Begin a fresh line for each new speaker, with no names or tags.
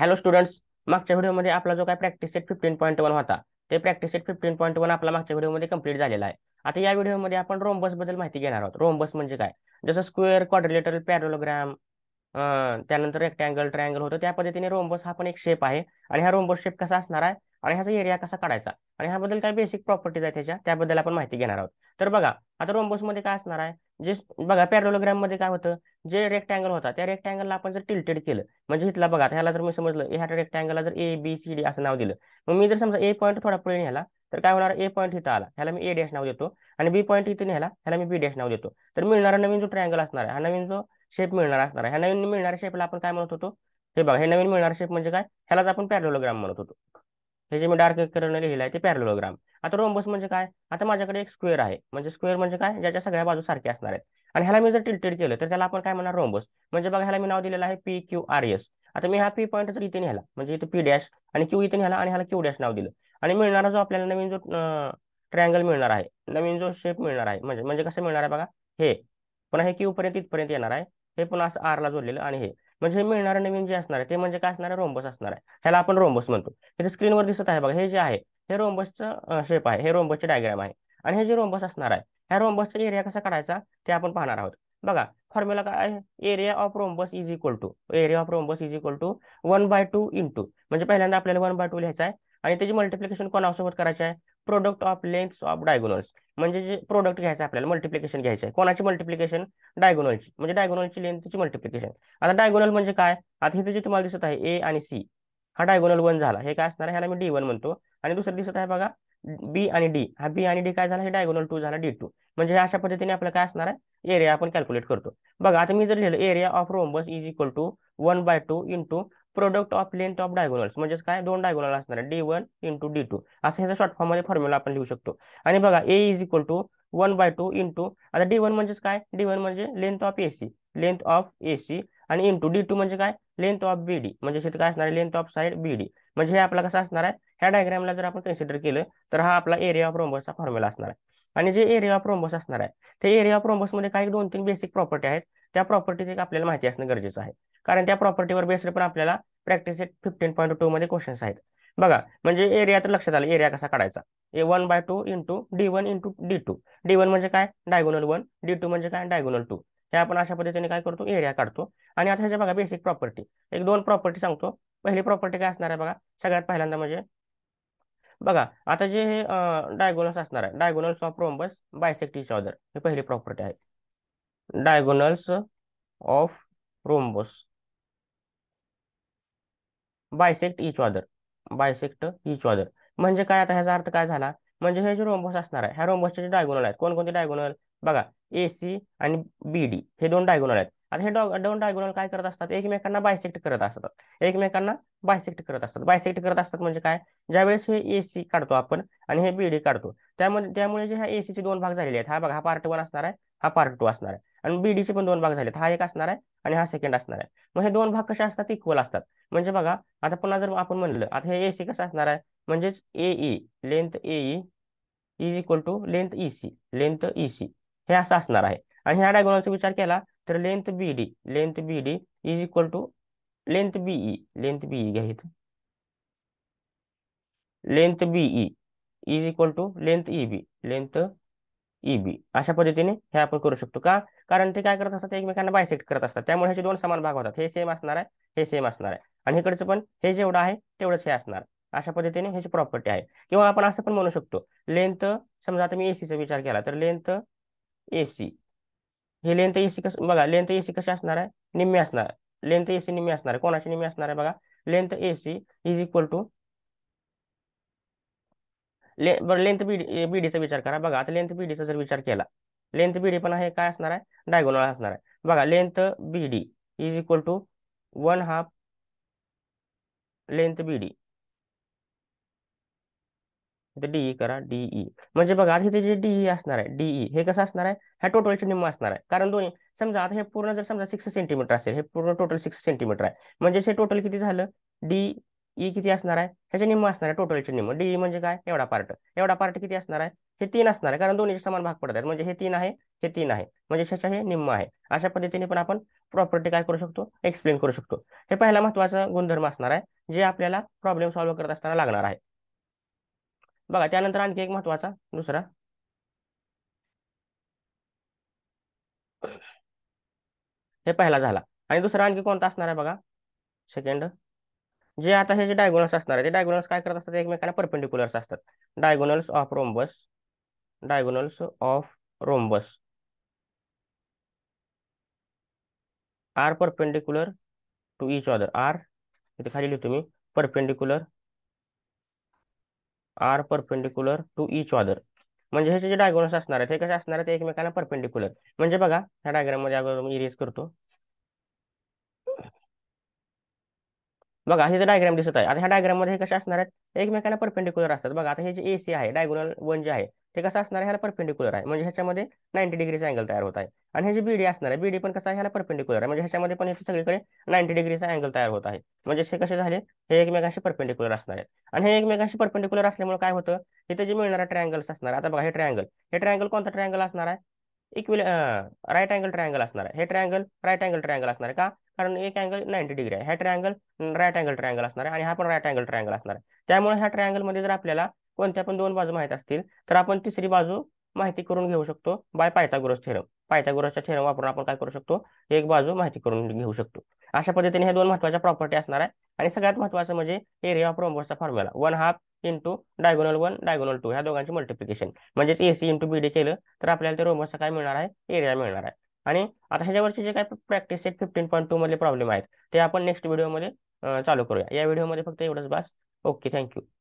Hello students मागच्या व्हिडिओमध्ये आपला जो काय practice set fifteen point one होता ते practice set fifteen point one आपला मागच्या व्हिडिओमध्ये कम्प्लीट झालेला आहे आता या व्हिडिओमध्ये आपण रोमबस बद्दल माहिती घेणार आहोत रोमबस म्हणजे काय जसं स्क्वेअर क्वाड्रिलेटर पॅरोलोग्राम त्यानंतर रेक्टँगल ट्रायंगल होतं त्या पद्धतीने रोमबस हा पण एक शेप आहे आणि हा रोमबस शेप कसा असणार आहे आणि ह्याचा एरिया कसा काढायचा आणि ह्याबद्दल काय बेसिक प्रॉपर्टीज आहेत त्याच्या त्याबद्दल आपण माहिती घेणार आहोत तर बघा आता मध्ये काय असणार आहे जे बघा मध्ये काय होतं जे रेक्टँगल होता त्या रेक्टँगलला आपण जर टिल्टेड केलं म्हणजे इथला बघा ह्याला जर मी समजलं ह्या रेक्टँगलला जर ए बी सी डी असं नाव दिलं मग मी जर समजा ए पॉईंट थोडा पुढे नेला तर काय होणार ए पॉईंट इथं आला ह्याला मी ए डॅश नाव देतो आणि बी पॉईंट इथे न्यायला ह्याला मी बी डॅश नाव देतो तर मिळणारा नवीन जो ट्रँगल असणार आहे हा नवीन जो शेप मिळणार असणार आहे ह्या नवीन मिळणाऱ्या शेपला आपण काय म्हणत होतो हे बघा हे नवीन मिळणारा शेप म्हणजे काय ह्यालाच आपण पॅरोलोग्राम म्हणत होतो हे जे मी डार्क कलरने लिहिलं आहे ते पॅरलोग्राम आता रोम्बस म्हणजे काय आता माझ्याकडे एक स्क्वेअर आहे म्हणजे स्क्वेअर म्हणजे काय ज्याच्या सगळ्या बाजू सारख्या असणार आहेत आणि ह्याला मी जर टिल्टेड केलं तर त्याला आपण काय म्हणणार रोम्बस म्हणजे बघा ह्याला मी नाव दिलेलं आहे पी क्यू आर एस आता मी हा पी पॉईंट जर इथे नेला म्हणजे इथे पी डॅश आणि क्यू इथे नेला आणि ह्याला क्यू डॅश नाव दिलं आणि मिळणारा जो आपल्याला नवीन जो ट्रायंगल मिळणार आहे नवीन जो शेप मिळणार आहे म्हणजे म्हणजे कसं मिळणार आहे बघा हे पुन्हा हे क्यू पर्यंत इथपर्यंत येणार आहे हे पुन्हा असं आरला जोडलेलं आणि हे म्हणजे हे मिळणारं नवीन जे असणार आहे ते म्हणजे काय असणार आहे रोम्बस असणार आहे ह्याला आपण रोम्बस म्हणतो इथे स्क्रीनवर दिसत आहे बघा हे जे आहे हे रोम्बसचं शेप आहे हे रोम्बसचे डायग्राम आहे आणि हे जे रोम्बस असणार आहे ह्या रोम्बसचा एरिया कसा काढायचा ते आपण पाहणार आहोत बघा फॉर्म्युला काय आहे area of rhombus is equal to area of rhombus is equal to one by two two म्हणजे पहिल्यांदा आपल्याला वन बाय टू लिहायचा आहे आणि त्याची मल्टिप्लिकेशन कोणासोबत करायचं आहे product of length of diagonals म्हणजे जे प्रोडक्ट घ्यायचं आपल्याला मल्टिप्लिकेशन घ्यायचं आहे कोणाची मल्टिप्लिकेशन डायगोनलची म्हणजे डायगोनलची लेंथची मल्टिप्लिकेशन आता डायगोनल म्हणजे काय आता हे जे तुम्हाला दिसत आहे ए आणि सी हा डायगोनल वन झाला हे काय असणार आहे ह्याला मी डी वन म्हणतो आणि दुसरं दिसत आहे बघा बी आणि डी हा बी आणि डी काय झाला हे डायगोनल टू झाला डी टू म्हणजे अशा पद्धतीने आपल्याला काय असणार आहे एरिया आपण कॅल्क्युलेट करतो बघा आता मी जर लिहिलं area of rhombus is equal to one by two into product of length of diagonals म्हणजेच काय दोन डायगोनल असणार D one into D two असं ह्याचा शॉर्ट फॉर्ममध्ये फॉर्म्युला आपण लिहू शकतो आणि बघा A is equal to one by two into आता डी वन म्हणजेच काय डी वन म्हणजे length of AC length of C आणि इंटू डी टू म्हणजे काय लेंथ ऑफ बी डी म्हणजे काय असणार आहे length of side B D म्हणजे हे आपला कसं असणार आहे ह्या डायग्रामला जर आपण कन्सिडर केलं तर हा आपला एरिया ऑफ रोम्बसचा फॉर्म्युला असणार आहे आणि जे एरिया ऑफ रोम्बस असणार आहे ते एरिया ऑफ मध्ये काही दोन तीन बेसिक प्रॉपर्टी आहेत त्या प्रॉपर्टीचं आपल्याला माहिती असणं गरजेचं आहे कारण त्या प्रॉपर्टीवर बेस्ड पण आपल्याला प्रॅक्टिस फिफ्टीन पॉईंट टू मध्ये क्वेश्चन्स आहेत बघा म्हणजे एरिया तर लक्षात आलं एरिया कसा काढायचा A one by two into D one into D two D one म्हणजे काय डायगोनल वन डी टू म्हणजे काय डायगोनल टू हे आपण अशा पद्धतीने काय करतो एरिया काढतो आणि आता ह्याच्या बघा बेसिक प्रॉपर्टी एक दोन प्रॉपर्टी सांगतो पहिली प्रॉपर्टी काय असणार आहे बघा सगळ्यात पहिल्यांदा म्हणजे बघा आता जे हे डायगोनल्स असणार आहे diagonals of rhombus bisect each other हे ही पहिली प्रॉपर्टी आहे diagonals of rhombus bisect each other bisect each other म्हणजे काय आता ह्याचा अर्थ काय झाला म्हणजे हे जे रोम्बस असणार आहे ह्या रोम्बसचे जे डायगोनल आहेत कोणकोणते डायगोनल बघा ए सी आणि बी डी हे दोन डायगोनल आहेत आता हे दोन डायगोनल काय करत असतात एकमेकांना बायसेक्ट करत असतात एकमेकांना बायसेक्ट करत असतात बायसेक्ट करत असतात म्हणजे काय ज्यावेळेस हे ए सी काढतो आपण आणि हे बी डी काढतो त्यामध्ये त्यामुळे जे ह्या एसीचे दोन भाग झालेले आहेत हा बघा हा पार्ट वन असणार आहे हा पार्ट टू असणार आहे आणि बीडीचे पण दोन भाग झालेत हा एक असणार आहे आणि हा सेकंड असणार आहे मग हे दोन भाग कसे असतात इक्वल असतात म्हणजे बघा आता पुन्हा जर आपण म्हणलं आता हे ए सी कसं असणार आहे म्हणजेच A E length A is equal to length E C length E C हे असं असणार आहे आणि ह्या डायगोनलचा विचार केला तर length B D length B D is equal to length BE length BE घ्या इथं length BE is equal to length E B length E B अशा पद्धतीने हे आपण करू शकतो का कारण ते काय करत असतात एकमेकांना बायसेक्ट करत असतात त्यामुळे ह्याचे दोन समान भाग होतात हे सेम असणार आहे हे सेम असणार आहे आणि इकडचं पण हे जेवढं आहे तेवढंच हे असणार अशा पद्धतीने ह्याची प्रॉपर्टी आहे किंवा आपण असं पण म्हणू शकतो लेंथ समजा आता मी एसीचा विचार केला तर लेंथ एसी हे लेंथ एसी कसं बघा लेंथ एसी कशी असणार आहे निम्मी असणार लेंथ एसी निम्मी असणार आहे कोणाची निम्मी असणार आहे बघा length AC is equal to length BD बीडीचा विचार करा बघा आता लेंथ बीडीचा जर विचार केला लेंथ बी डी पण आहे काय असणार आहे डायगोनल असणार आहे बघा length B D is equal to one half length B D DE करा डीई e. म्हणजे बघा आता इथे जे डीई e असणार आहे डीई e, हे कसं असणार आहे हा टोटलचे निम्म असणार आहे कारण दोन्ही समजा आता हे पूर्ण जर समजा सिक्स सेंटीमीटर असेल हे पूर्ण टोटल सिक्स सेंटीमीटर आहे म्हणजे हे टोटल किती झालं डी ई e किती असणार आहे ह्याचे निम्म असणार आहे टोटलचे निम्म डी म्हणजे काय एवढा पार्ट एवढा पार्ट किती असणार आहे हे तीन असणार आहे कारण दोन्हीचे समान भाग पडत आहेत म्हणजे हे तीन आहे हे तीन आहे म्हणजे ह्याच्या हे निम्म आहे अशा पद्धतीने पण आपण प्रॉपर्टी काय करू शकतो एक्सप्लेन करू शकतो हे पहिला महत्वाचा गुणधर्म असणार आहे जे आपल्याला प्रॉब्लेम सॉल्व्ह करत असताना लागणार आहे बघा त्यानंतर आणखी एक महत्वाचा दुसरा हे पहिला झाला आणि दुसरा आणखी कोणता असणार आहे बघा सेकंड जे आता हे जे डायगोनल्स असणार आहे ते डायगोनल्स काय करत असतात एकमेकांना परपेंडिक्युलर्स असतात diagonals of rhombus diagonals of rhombus are perpendicular to each other are इथे खाली लिहितो मी perpendicular are perpendicular to each other म्हणजे ह्याचे जे डायगोनल्स असणार आहेत हे कसे असणार आहेत एकमेकांना परपेंडिक्युलर म्हणजे बघा ह्या डायग्राम मध्ये अगोदर मी इरेज करतो बघा हे जे डायग्राम दिसत आहे आता ह्या डायग्राम मध्ये कसे असणार आहेत एकमेकांना परपेंडिक्युलर असतात बघा आता हे जे एसी आहे डायगोनल वन जे आहे ते कसं असणार आहे ह्याला परपेंडिक्युलर आहे म्हणजे ह्याच्यामध्ये नाईन्टी डिग्रीचा अँगल तयार होत आहे आणि हे जे बीडी असणार आहे बीडी पण कसं आहे ह्याला परपेंडिक्युलर आहे म्हणजे ह्याच्यामध्ये पण इथे सगळीकडे नाईन्टी डिग्रीचा अँगल तयार होत आहे म्हणजे हे कसे झाले हे एकमेकांशी परपेंडिक्युलर असणार आहे आणि हे एकमेकांशी परपेंडिक्युलर असल्यामुळे काय होतं इथे जे मिळणारा ट्रायंगल्स असणार आता बघा हे ट्रायंगल हे ट्रायंगल कोणता ट्रायंगल असणार आहे इक्विल राईट अँगल ट्रायंगल असणार आहे हे ट्रायंगल राईट अँगल ट्रायंगल असणार आहे का कारण एक अँगल नाईन्टी डिग्री आहे हे ट्रायंगल राईट अँगल ट्रायंगल असणार आहे आणि हा पण राईट अँगल ट्रायंगल असणार आहे त्यामुळे ह्या मध्ये जर आपल्याला कोणत्या पण दोन बाजू माहित असतील तर आपण तिसरी बाजू माहिती करून घेऊ शकतो बाय पायथागोरस थेरम पायथागोरसचा थेरम वापरून आपण काय करू शकतो एक बाजू माहिती करून घेऊ शकतो अशा पद्धतीने ह्या दोन महत्वाच्या प्रॉपर्टी असणार आहे आणि सगळ्यात महत्वाचं म्हणजे एरिया ऑफ रोमबसचा formula one half into diagonal one diagonal two ह्या दोघांची मल्टिप्लिकेशन म्हणजेच एसी इंटू डी केलं तर आपल्याला ते रोम्बसचा काय मिळणार आहे एरिया मिळणार आहे आणि आता ह्याच्यावरचे जे काय प्रॅक्टिस आहेत फिफ्टीन पॉईंट टू मधले प्रॉब्लेम आहेत ते आपण नेक्स्ट व्हिडिओमध्ये चालू करूया या व्हिडिओमध्ये फक्त एवढंच बस ओके थँक्यू